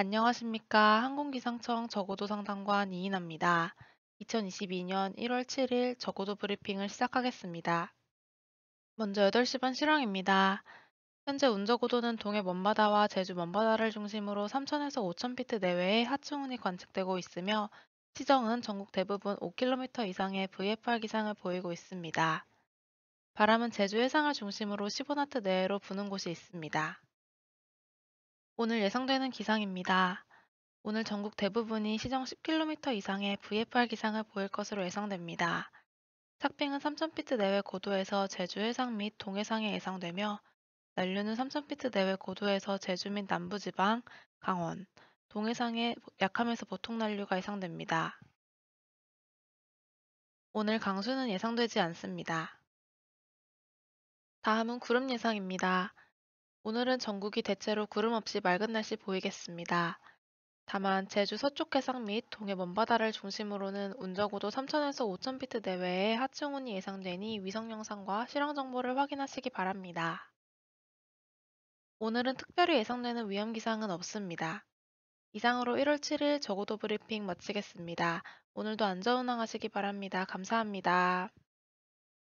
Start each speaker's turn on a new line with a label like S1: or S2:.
S1: 안녕하십니까. 항공기상청 저고도 상담관 이인아입니다. 2022년 1월 7일 저고도 브리핑을 시작하겠습니다. 먼저 8시 반 실황입니다. 현재 운저고도는 동해 먼바다와 제주 먼바다를 중심으로 3,000에서 5,000피트 내외의 하층운이 관측되고 있으며 시정은 전국 대부분 5km 이상의 VFR 기상을 보이고 있습니다. 바람은 제주 해상을 중심으로 15나트 내외로 부는 곳이 있습니다. 오늘 예상되는 기상입니다. 오늘 전국 대부분이 시정 10km 이상의 VFR 기상을 보일 것으로 예상됩니다. 삭빙은 3,000피트 내외 고도에서 제주 해상 및 동해상에 예상되며 난류는 3,000피트 내외 고도에서 제주 및 남부지방, 강원, 동해상에 약함에서 보통 난류가 예상됩니다. 오늘 강수는 예상되지 않습니다. 다음은 구름 예상입니다. 오늘은 전국이 대체로 구름 없이 맑은 날씨 보이겠습니다. 다만 제주 서쪽 해상 및 동해 먼바다를 중심으로는 운적고도 3,000에서 5,000피트 내외의 하층운이 예상되니 위성 영상과 실황 정보를 확인하시기 바랍니다. 오늘은 특별히 예상되는 위험 기상은 없습니다. 이상으로 1월 7일 저고도 브리핑 마치겠습니다. 오늘도 안전운항하시기 바랍니다. 감사합니다.